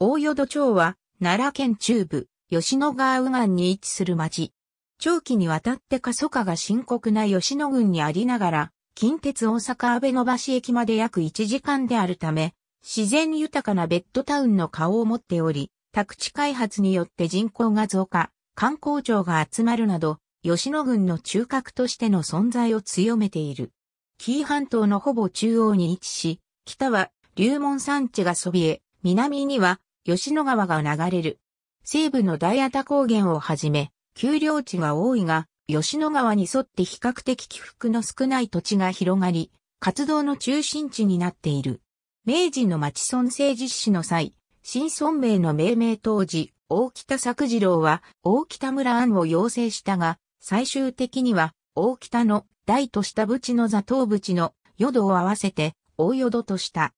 大淀町は、奈良県中部、吉野川右岸に位置する町。長期にわたって過疎化が深刻な吉野郡にありながら、近鉄大阪安倍野橋駅まで約1時間であるため、自然豊かなベッドタウンの顔を持っており、宅地開発によって人口が増加、観光庁が集まるなど、吉野郡の中核としての存在を強めている。紀伊半島のほぼ中央に位置し、北は、龍門山地がそびえ、南には吉野川が流れる。西部の大谷高原をはじめ、丘陵地が多いが、吉野川に沿って比較的起伏の少ない土地が広がり、活動の中心地になっている。明治の町村政実施の際、新村名の命名当時、大北作次郎は大北村案を要請したが、最終的には大北の大と下淵の座頭淵の淀を合わせて大淀とした。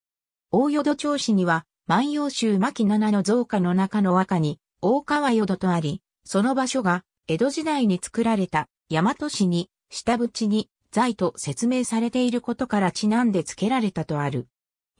大淀町市には万葉集牧七の造花の中の和歌に、大川淀とあり、その場所が、江戸時代に作られた、大和市に、下淵に、在と説明されていることからちなんで付けられたとある。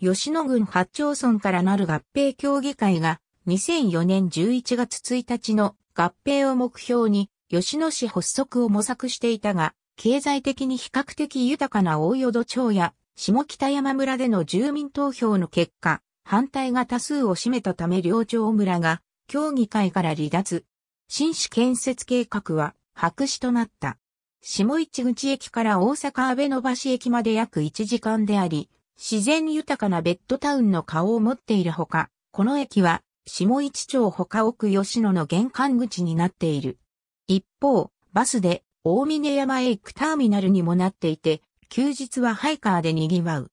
吉野郡八町村からなる合併協議会が、2004年11月1日の合併を目標に、吉野市発足を模索していたが、経済的に比較的豊かな大淀町や下北山村での住民投票の結果、反対が多数を占めたため両長村が協議会から離脱。新市建設計画は白紙となった。下市口駅から大阪阿部野橋駅まで約1時間であり、自然豊かなベッドタウンの顔を持っているほか、この駅は下市町他奥吉野の玄関口になっている。一方、バスで大峰山へ行くターミナルにもなっていて、休日はハイカーで賑わう。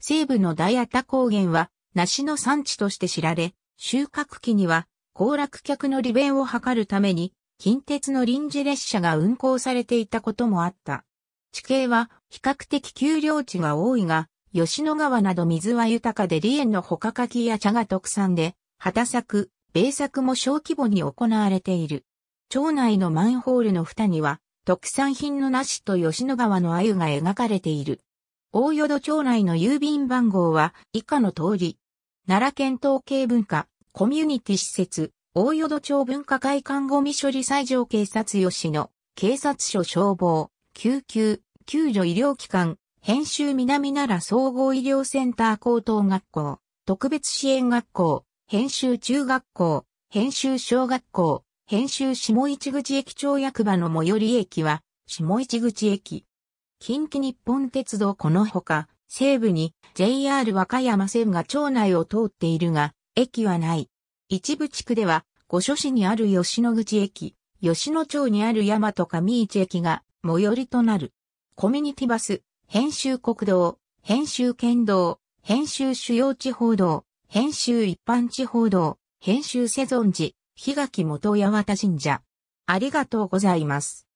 西部のダイアタ高原は梨の産地として知られ、収穫期には、行楽客の利便を図るために、近鉄の臨時列車が運行されていたこともあった。地形は比較的丘陵地が多いが、吉野川など水は豊かで梨園のほか柿や茶が特産で、畑作、米作も小規模に行われている。町内のマンホールの蓋には、特産品の梨と吉野川の鮎が描かれている。大淀町内の郵便番号は以下の通り。奈良県統計文化、コミュニティ施設、大淀町文化会館ゴミ処理最上警察吉野、警察署消防、救急、救助医療機関、編集南奈良総合医療センター高等学校、特別支援学校、編集中学校、編集小学校、編集下市口駅町役場の最寄り駅は、下市口駅。近畿日本鉄道このほか、西部に JR 和歌山線が町内を通っているが、駅はない。一部地区では、御所市にある吉野口駅、吉野町にある大和上市駅が最寄りとなる。コミュニティバス、編集国道、編集県道、編集主要地方道、編集一般地方道、編集セゾン寺、日垣元八幡神社。ありがとうございます。